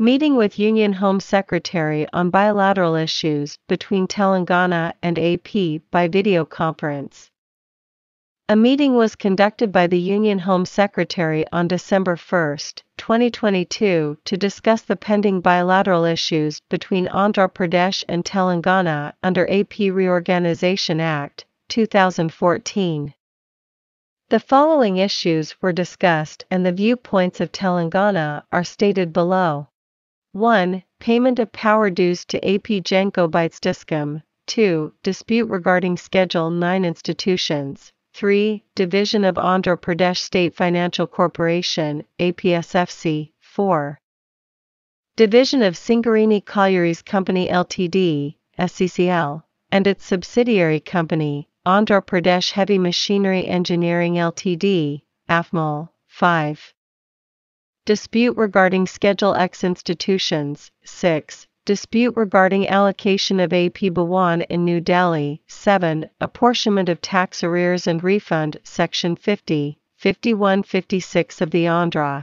meeting with Union Home Secretary on bilateral issues between Telangana and AP by video conference. A meeting was conducted by the Union Home Secretary on December 1, 2022, to discuss the pending bilateral issues between Andhra Pradesh and Telangana under AP Reorganization Act, 2014. The following issues were discussed and the viewpoints of Telangana are stated below. 1. Payment of power dues to AP Genco Bytes Discom. 2. Dispute regarding Schedule 9 institutions. 3. Division of Andhra Pradesh State Financial Corporation, APSFC. 4. Division of Singarini Collieries Company Ltd., SCCL, and its subsidiary company, Andhra Pradesh Heavy Machinery Engineering Ltd., AFMOL. 5. Dispute regarding Schedule X institutions. 6. Dispute regarding allocation of AP Bhawan in New Delhi. 7. Apportionment of tax arrears and refund. Section 50, 5156 of the Andhra